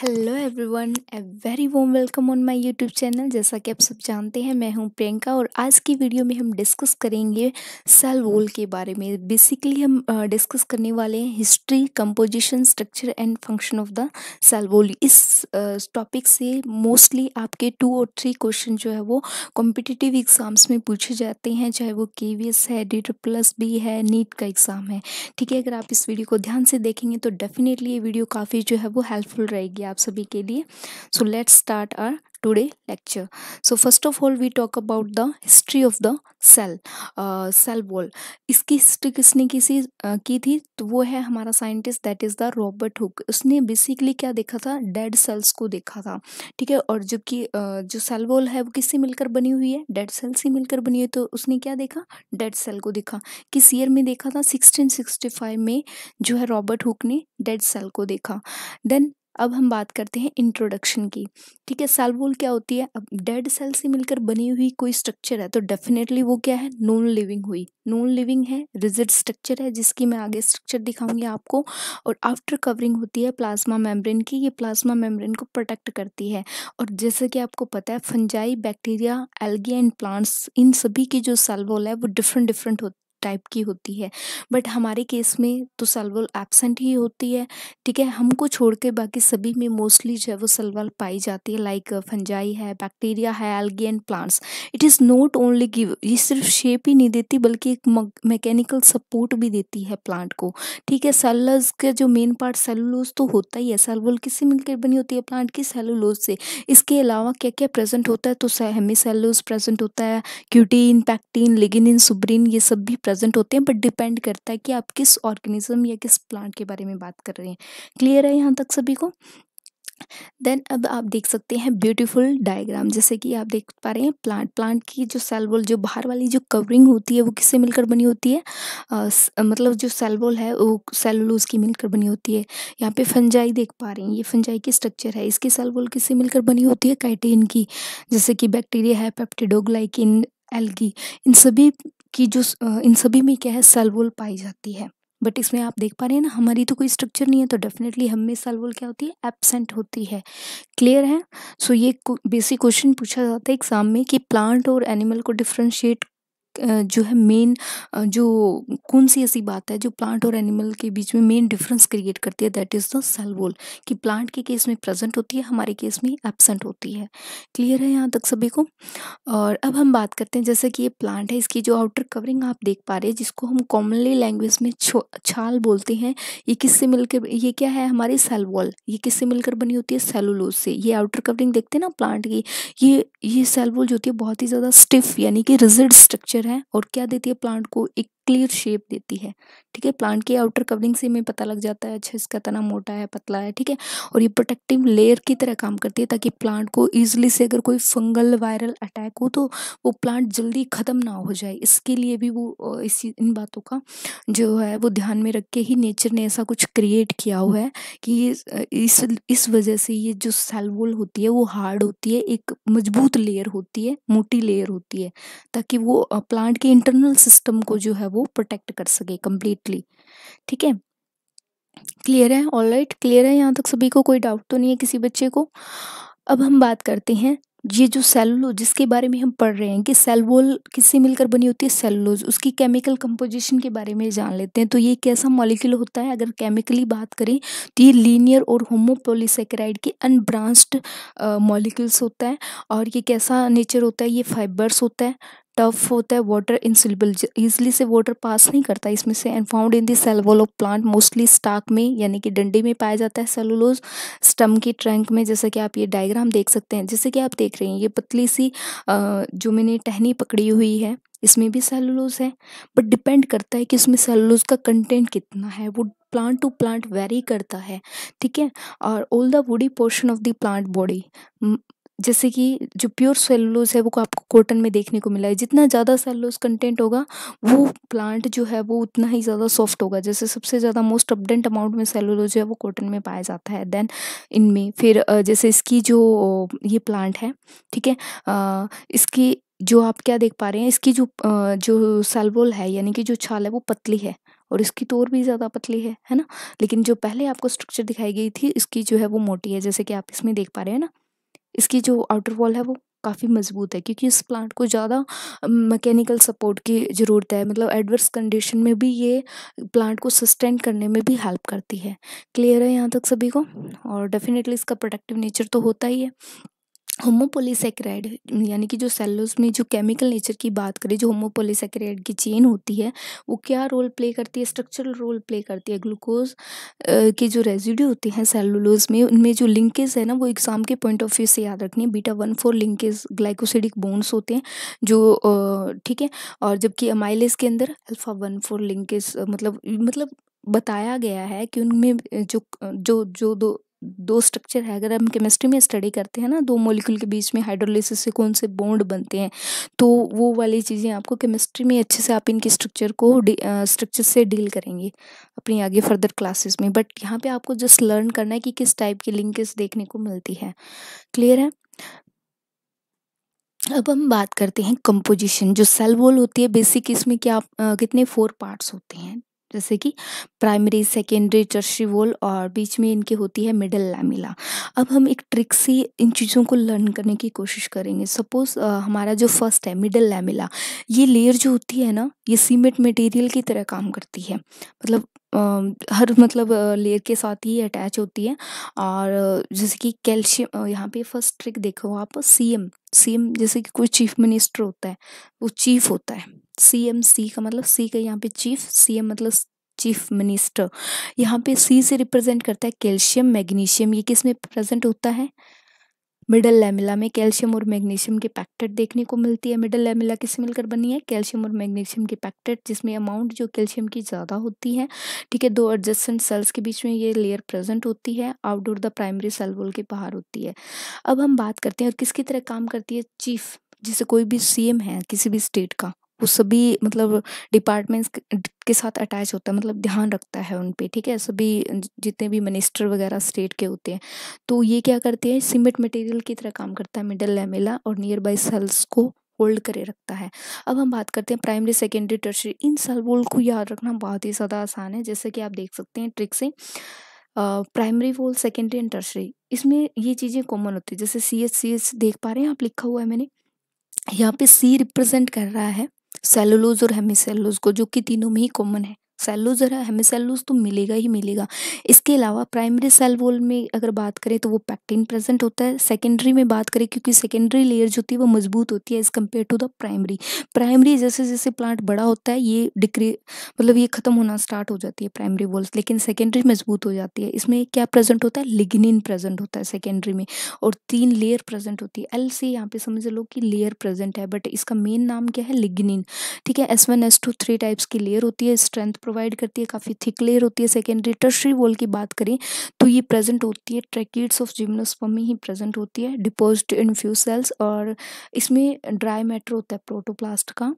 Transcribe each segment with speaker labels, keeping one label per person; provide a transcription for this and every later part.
Speaker 1: hello everyone a very warm welcome on my YouTube channel जैसा कि आप सब जानते हैं मैं हूं प्रियंका और आज की वीडियो में हम डिस्कस करेंगे सेल वोल के बारे में बेसिकली हम डिस्कस करने वाले हैं history composition structure and function of the cell wall इस टॉपिक से मोस्टली आपके टू और थ्री क्वेश्चन जो है वो कॉम्पिटिटिव एग्ज़ाम्स में पूछे जाते हैं चाहे वो के है डी प्लस बी है नीट का एग्ज़ाम है ठीक है अगर आप इस वीडियो को ध्यान से देखेंगे तो डेफिनेटली ये वीडियो काफ़ी जो है वो हेल्पफुल रहेगी होगी आप सभी के लिए so let's start our today lecture so first of all we talk about the history of the cell cell cell uh, इसकी हिस्ट्री किसने किसी uh, की थी तो वो है हमारा scientist that is the Robert Hooke उसने बेसिकली क्या देखा था डेड सेल्स को देखा था ठीक है और जो कि uh, जो सेल वॉल है वो किससे मिलकर बनी हुई है डेड सेल से मिलकर बनी हुई तो उसने क्या देखा डेड सेल को देखा किस ईयर में देखा था 1665 में जो है रॉबर्ट हुक ने डेड सेल को देखा देन अब हम बात करते हैं इंट्रोडक्शन की ठीक है सेल वॉल क्या होती है अब डेड सेल से मिलकर बनी हुई कोई स्ट्रक्चर है तो डेफिनेटली वो क्या है नॉन लिविंग हुई नॉन लिविंग है रिजिड स्ट्रक्चर है जिसकी मैं आगे स्ट्रक्चर दिखाऊंगी आपको और आफ्टर कवरिंग होती है प्लाज्मा मेम्ब्रेन की ये प्लाज्मा मेम्ब्रेन को प्रोटेक्ट करती है और जैसे कि आपको पता है fungi bacteria algae and plants इन सभी की जो सेल वॉल है वो डिफरेंट डिफरेंट होती टाइप की होती है बट हमारे केस में तो सलवल एबसेंट ही होती है ठीक है हमको छोड़ के बाकी सभी में मोस्टली जो है वो सलवल पाई जाती है लाइक फंजाई uh, है बैक्टीरिया है algae and plants it is not only give ये सिर्फ शेप ही नहीं देती बल्कि एक मैकेनिकल सपोर्ट भी देती है प्लांट को ठीक है सेलुलर्स का जो मेन पार्ट सेलुलोज तो होता ही है सेलुलोज किससे मिलकर बनी होती है प्लांट की सेलुलोज से इसके अलावा क्या क्या प्रेजेंट होता है तो हेमी सेलुलोज प्रेजेंट होता है क्यूटीन पैक्टीन लिगिन सुब्रीन ये सब भी प्रेजेंट होते हैं बट डिपेंड करता है कि आप किस ऑर्गेनिज्म या किस प्लांट के बारे में बात कर रहे हैं क्लियर है यहाँ तक सभी को देन अब आप देख सकते हैं ब्यूटीफुल डायग्राम जैसे कि आप देख पा रहे हैं प्लांट प्लांट की जो सेल वॉल जो बाहर वाली जो कवरिंग होती है वो किससे मिलकर बनी होती है आ, स, मतलब जो सेल वॉल है वो सेलुलोज की मिलकर बनी होती है यहाँ पे फंजाई देख पा रहे हैं ये फंजाई की स्ट्रक्चर है इसकी सेल वॉल किससे मिलकर बनी होती है काइटेन की जैसे कि बैक्टीरिया है पेप्टिडोग्लाइकिन एल्गी इन सभी कि जो इन सभी में क्या है सेलवोल पाई जाती है बट इसमें आप देख पा रहे हैं ना हमारी तो कोई स्ट्रक्चर नहीं है तो डेफिनेटली हमें सलवोल क्या होती है एबसेंट होती है क्लियर है सो so ये बेसिक क्वेश्चन पूछा जाता है एग्जाम में कि प्लांट और एनिमल को डिफ्रेंशिएट जो है मेन जो कौन सी ऐसी बात है जो प्लांट और एनिमल के बीच में मेन डिफरेंस क्रिएट करती है that is the cell wall कि प्लांट के केस में प्रेजेंट होती है हमारे केस में एबसेंट होती है क्लियर है यहाँ तक सभी को और अब हम बात करते हैं जैसे कि ये प्लांट है इसकी जो आउटर कवरिंग आप देख पा रहे हैं जिसको हम कॉमनली लैंग्वेज में छाल बोलते हैं ये किससे मिलकर ये क्या है हमारी सेल वॉल ये किससे मिलकर बनी होती है सेलुलोज से ये आउटर कवरिंग देखते हैं ना प्लांट की ये ये सेल वॉल जो होती है बहुत ही ज़्यादा स्टिफ यानी कि रिजिड स्ट्रक्चर नेचर है और क्या देती है प्लांट को एक क्लियर शेप देती है ठीक है प्लांट की आउटर कवरिंग से हमें पता लग जाता है अच्छा इसका तना मोटा है पतला है ठीक है और ये प्रोटेक्टिव लेयर की तरह काम करती है ताकि प्लांट को ईजिली से अगर कोई फंगल वायरल अटैक हो तो वो प्लांट जल्दी ख़त्म ना हो जाए इसके लिए भी वो इसी इन बातों का जो है वो ध्यान में रख के ही नेचर ने ऐसा कुछ क्रिएट किया हुआ है कि इस इस वजह से ये जो सेलवोल होती है वो हार्ड होती है एक मजबूत लेयर होती है मोटी लेयर होती है ताकि वो प्लांट के इंटरनल सिस्टम को जो है वो प्रोटेक्ट कर सके कम्प्लीटली ठीक है क्लियर है ऑल राइट क्लियर है यहाँ तक सभी को कोई डाउट तो नहीं है किसी बच्चे को अब हम बात करते हैं ये जो सेलुलोज जिसके बारे में हम पढ़ रहे हैं कि सेल किससे मिलकर बनी होती है सेलुलोज उसकी केमिकल कंपोजिशन के बारे में जान लेते हैं तो ये कैसा मॉलिक्यूल होता है अगर केमिकली बात करें तो ये लीनियर और होमोपोलीसेक्राइड के अनब्रांस्ड मॉलिक्यूल्स होता है और ये कैसा नेचर होता है ये फाइबर्स होता है टफ होता है वाटर इंसुलेबल ईजिली से वाटर पास नहीं करता इसमें से and found in the cell wall of plant mostly stock में यानी कि डंडे में पाया जाता है सेलुलोज स्टम की ट्रंक में जैसा कि आप ये डायग्राम देख सकते हैं जैसे कि आप देख रहे हैं ये पतली सी जो मैंने टहनी पकड़ी हुई है इसमें भी सेलुलोज है बट डिपेंड करता है कि उसमें सेलुलोज का कंटेंट कितना है वो प्लांट टू प्लांट वेरी करता है ठीक है और all the woody portion of the plant body जैसे कि जो प्योर सेलुलोज है वो आपको कॉटन में देखने को मिला है जितना ज़्यादा सेलुलोज कंटेंट होगा वो प्लांट जो है वो उतना ही ज़्यादा सॉफ्ट होगा जैसे सबसे ज़्यादा मोस्ट अपडेंट अमाउंट में सेलुलोज है वो कॉटन में पाया जाता है देन इनमें फिर जैसे इसकी जो ये प्लांट है ठीक है इसकी जो आप क्या देख पा रहे हैं इसकी जो जो सेलबोल है यानी कि जो छाल है वो पतली है और इसकी तोर भी ज़्यादा पतली है है ना लेकिन जो पहले आपको स्ट्रक्चर दिखाई गई थी इसकी जो है वो मोटी है जैसे कि आप इसमें देख पा रहे हैं ना इसकी जो आउटर वॉल है वो काफ़ी मजबूत है क्योंकि इस प्लांट को ज़्यादा मैकेनिकल सपोर्ट की ज़रूरत है मतलब एडवर्स कंडीशन में भी ये प्लांट को सस्टेन करने में भी हेल्प करती है क्लियर है यहाँ तक सभी को और डेफिनेटली इसका प्रोडक्टिव नेचर तो होता ही है होमोपोलीसेक्राइड यानी कि जो सेलुलोज में जो केमिकल नेचर की बात करें जो होमोपोलीसेक्राइड की चेन होती है वो क्या रोल प्ले करती है स्ट्रक्चरल रोल प्ले करती है ग्लूकोज के जो रेजिड्यू होते हैं सेलुलोज में उनमें जो लिंकेज है ना वो एग्ज़ाम के पॉइंट ऑफ व्यू से याद रखनी है beta one four linkage glycosidic bonds होते हैं जो ठीक है और जबकि अमाइलेज के अंदर अल्फ़ा वन फोर लिंकेज मतलब मतलब बताया गया है कि उनमें जो जो जो दो दो स्ट्रक्चर है अगर हम केमिस्ट्री में स्टडी करते हैं ना दो मोलिक्यूल के बीच में हाइड्रोलिसिस से कौन से बॉन्ड बनते हैं तो वो वाली चीज़ें आपको केमिस्ट्री में अच्छे से आप इनकी स्ट्रक्चर को स्ट्रक्चर से डील करेंगे अपनी आगे फर्दर क्लासेस में बट यहाँ पे आपको जस्ट लर्न करना है कि किस टाइप की लिंकेज देखने को मिलती है क्लियर है अब हम बात करते हैं कंपोजिशन जो सेल वॉल होती है बेसिक इसमें क्या आ, कितने फोर पार्ट्स होते हैं जैसे कि प्राइमरी सेकेंडरी चर्शी वोल और बीच में इनकी होती है मिडल लैमिला अब हम एक ट्रिक से इन चीज़ों को लर्न करने की कोशिश करेंगे सपोज़ हमारा जो फर्स्ट है मिडल लैमिला ये लेयर जो होती है ना ये सीमेंट मटेरियल की तरह काम करती है मतलब आ, हर मतलब लेयर के साथ ही अटैच होती है और जैसे कि कैल्शियम यहाँ पे फर्स्ट ट्रिक देखो आप सी एम सी एम जैसे कि कोई चीफ मिनिस्टर होता है वो चीफ होता है सी एम सी का मतलब सी का यहाँ पे चीफ सी एम मतलब चीफ मिनिस्टर यहाँ पे सी से रिप्रेजेंट करता है कैल्शियम मैग्नीशियम ये किस में प्रेजेंट होता है मिडल लेमिला में कैल्शियम और मैग्नीशियम के पैक्टेट देखने को मिलती है मिडल लेमिला किससे मिलकर बनी है कैल्शियम और मैग्नीशियम के पैक्टेट जिसमें अमाउंट जो कैल्शियम की ज़्यादा होती है ठीक है दो एडजस्टेंट सेल्स के बीच में ये लेयर प्रेजेंट होती है outer to the primary cell wall के बाहर होती है अब हम बात करते हैं और किसकी तरह काम करती है चीफ जैसे कोई भी सीएम है किसी भी स्टेट का वो सभी मतलब डिपार्टमेंट्स के साथ अटैच होता है मतलब ध्यान रखता है उन पर ठीक है सभी जितने भी मिनिस्टर वगैरह स्टेट के होते हैं तो ये क्या करते हैं सीमेंट मटेरियल की तरह काम करता है मिडल लैमेला और नियर बाई सेल्स को होल्ड करे रखता है अब हम बात करते हैं primary secondary tertiary in cell walls को याद रखना बहुत ही ज़्यादा आसान है जैसे कि आप देख सकते हैं ट्रिक से primary wall secondary and tertiary इसमें ये चीज़ें कॉमन होती है जैसे सी एच सी एच देख पा रहे हैं आप लिखा हुआ है मैंने यहाँ पे सी रिप्रेजेंट कर रहा है सेलुलोज और हेमिसेलुलोज को जो कि तीनों में ही कॉमन है सेलूज है हमें सेलूज तो मिलेगा ही मिलेगा इसके अलावा प्राइमरी सेल वॉल में अगर बात करें तो वो पैक्टिन प्रेजेंट होता है सेकेंडरी में बात करें क्योंकि सेकेंडरी लेयर जो होती है वो मजबूत होती है as compare to the primary primary जैसे जैसे प्लांट बड़ा होता है ये डिक्री मतलब ये ख़त्म होना स्टार्ट हो जाती है प्राइमरी वॉल्स लेकिन सेकेंडरी मजबूत हो जाती है इसमें क्या प्रेजेंट होता है लिग्निन प्रेजेंट होता है सेकेंडरी में और तीन लेयर प्रेजेंट होती है एल से यहाँ पे समझ लो कि लेयर प्रेजेंट है बट इसका मेन नाम क्या है लिग्निन ठीक है S one S two three types की लेयर होती है स्ट्रेंथ प्रोवाइड करती है काफ़ी थिक लेयर होती है सेकेंडरी टर्शरी वॉल की बात करें तो ये प्रेजेंट होती है ट्रैकिड्स ऑफ जिम्नोस्पम ही प्रेजेंट होती है डिपोजिट इन फ्यू सेल्स और इसमें ड्राई मैटर होता है प्रोटोप्लास्ट का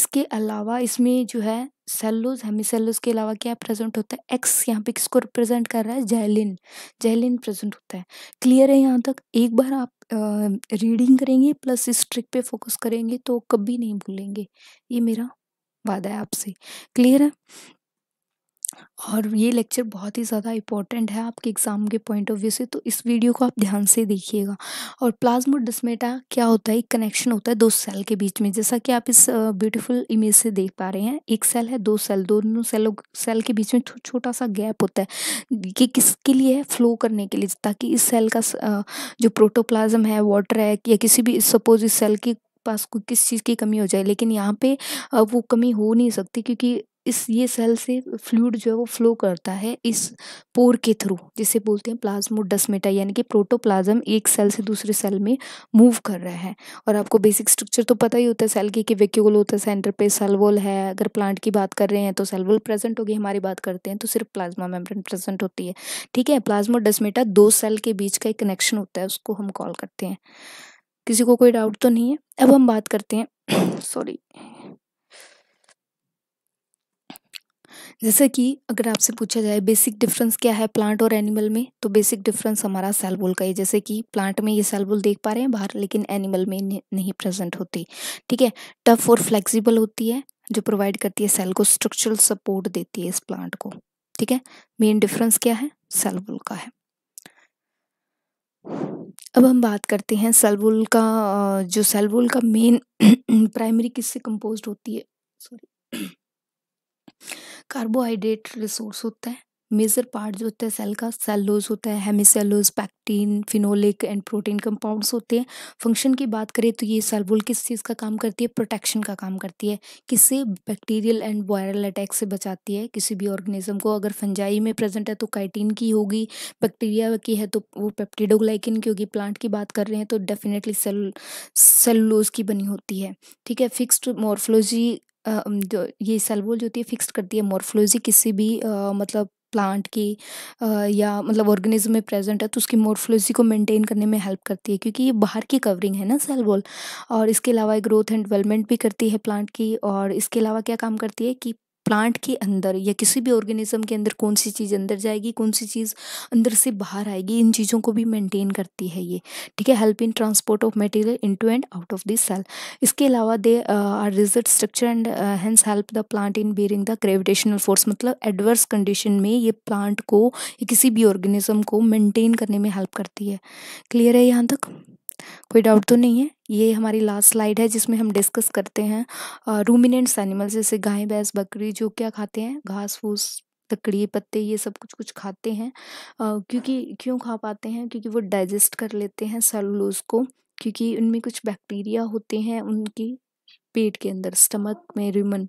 Speaker 1: इसके अलावा इसमें जो है सेलोज हेमीसेलोज के अलावा क्या प्रेजेंट होता है एक्स यहाँ पे किसको रिप्रेजेंट कर रहा है जैलिन जैलिन प्रेजेंट होता है क्लियर है यहाँ तक एक बार आप रीडिंग करेंगे प्लस इस ट्रिक पे फोकस करेंगे तो कभी नहीं भूलेंगे ये मेरा वादा है आपसे क्लियर है और ये लेक्चर बहुत ही ज़्यादा इंपॉर्टेंट है आपके एग्ज़ाम के पॉइंट ऑफ व्यू से तो इस वीडियो को आप ध्यान से देखिएगा और प्लाज्मोडस्मेटा क्या होता है एक कनेक्शन होता है दो सेल के बीच में जैसा कि आप इस ब्यूटीफुल इमेज से देख पा रहे हैं एक सेल है दो सेल दोनों सेलों सेल के बीच में छो, छोटा सा गैप होता है कि किसके लिए है फ्लो करने के लिए ताकि इस सेल का जो प्रोटोप्लाज्म है वाटर है या किसी भी सपोज इस सेल की पास कोई किस चीज़ की कमी हो जाए लेकिन यहाँ पे वो कमी हो नहीं सकती क्योंकि इस ये सेल से फ्लूड जो है वो फ्लो करता है इस पोर के थ्रू जिसे बोलते हैं डस्मेटा यानी कि प्रोटोप्लाज्म एक सेल से दूसरे सेल में मूव कर रहा है और आपको बेसिक स्ट्रक्चर तो पता ही होता है सेल की कि वेक्यूल होता है सेंटर पे सेलवोल है अगर प्लांट की बात कर रहे हैं तो सेलवोल प्रेजेंट होगी हमारी बात करते हैं तो सिर्फ प्लाज्मा मेम्ब्रेन प्रेजेंट होती है ठीक है डस्मेटा दो सेल के बीच का एक कनेक्शन होता है उसको हम कॉल करते हैं किसी को कोई डाउट तो नहीं है अब हम बात करते हैं सॉरी जैसे कि अगर आपसे पूछा जाए बेसिक डिफरेंस क्या है प्लांट और एनिमल में तो बेसिक डिफरेंस हमारा सेल बोल का है जैसे कि प्लांट में ये सेल बोल देख पा रहे हैं बाहर लेकिन एनिमल में नहीं प्रेजेंट होती ठीक है टफ और फ्लेक्सिबल होती है जो प्रोवाइड करती है सेल को स्ट्रक्चरल सपोर्ट देती है इस प्लांट को ठीक है मेन डिफरेंस क्या है सेल बोल का है अब हम बात करते हैं सेलवुल का जो सेलवुल का मेन प्राइमरी किससे कंपोज्ड होती है सॉरी कार्बोहाइड्रेट रिसोर्स होता है मेजर पार्ट जो होता है सेल का सेलोज होता है hemicellulose pectin phenolic and protein compounds होते हैं फंक्शन की बात करें तो ये सेल वॉल किस चीज़ का काम करती है प्रोटेक्शन का काम करती है किसे बैक्टीरियल एंड वायरल अटैक से बचाती है किसी भी ऑर्गेनिज्म को अगर फंजाई में प्रेजेंट है तो काइटीन की होगी बैक्टीरिया की है तो वो पेप्टिडोग्लाइकिन की होगी प्लांट की बात कर रहे हैं तो डेफिनेटली सेल सेलोज की बनी होती है ठीक है फिक्सड मॉर्फोलॉजी जो ये सेल जो होती है फिक्स करती है मॉर्फोलॉजी किसी भी आ, मतलब प्लांट की या मतलब ऑर्गेनिज्म में प्रेजेंट है तो उसकी मोरफोलोजी को मेंटेन करने में हेल्प करती है क्योंकि ये बाहर की कवरिंग है ना सेल वॉल और इसके अलावा ग्रोथ एंड डेवलपमेंट भी करती है प्लांट की और इसके अलावा क्या काम करती है कि प्लांट के अंदर या किसी भी ऑर्गेनिज्म के अंदर कौन सी चीज़ अंदर जाएगी कौन सी चीज़ अंदर से बाहर आएगी इन चीज़ों को भी मेंटेन करती है ये ठीक है help in transport of material in to and out of this cell इसके अलावा they are result structure and hence help the plant in bearing the gravitational force मतलब एडवर्स कंडीशन में ये प्लांट को ये किसी भी ऑर्गेनिज्म को मेनटेन करने में हेल्प करती है क्लियर है यहाँ तक कोई डाउट तो नहीं है ये हमारी लास्ट स्लाइड है जिसमें हम डिस्कस करते हैं रूमिनेंट्स एनिमल्स जैसे गाय भैंस बकरी जो क्या खाते हैं घास फूस लकड़ी पत्ते ये सब कुछ कुछ खाते हैं आ, क्योंकि क्यों खा पाते हैं क्योंकि वो डाइजेस्ट कर लेते हैं सेलुलोज को क्योंकि उनमें कुछ बैक्टीरिया होते हैं उनकी पेट के अंदर स्टमक में रिमन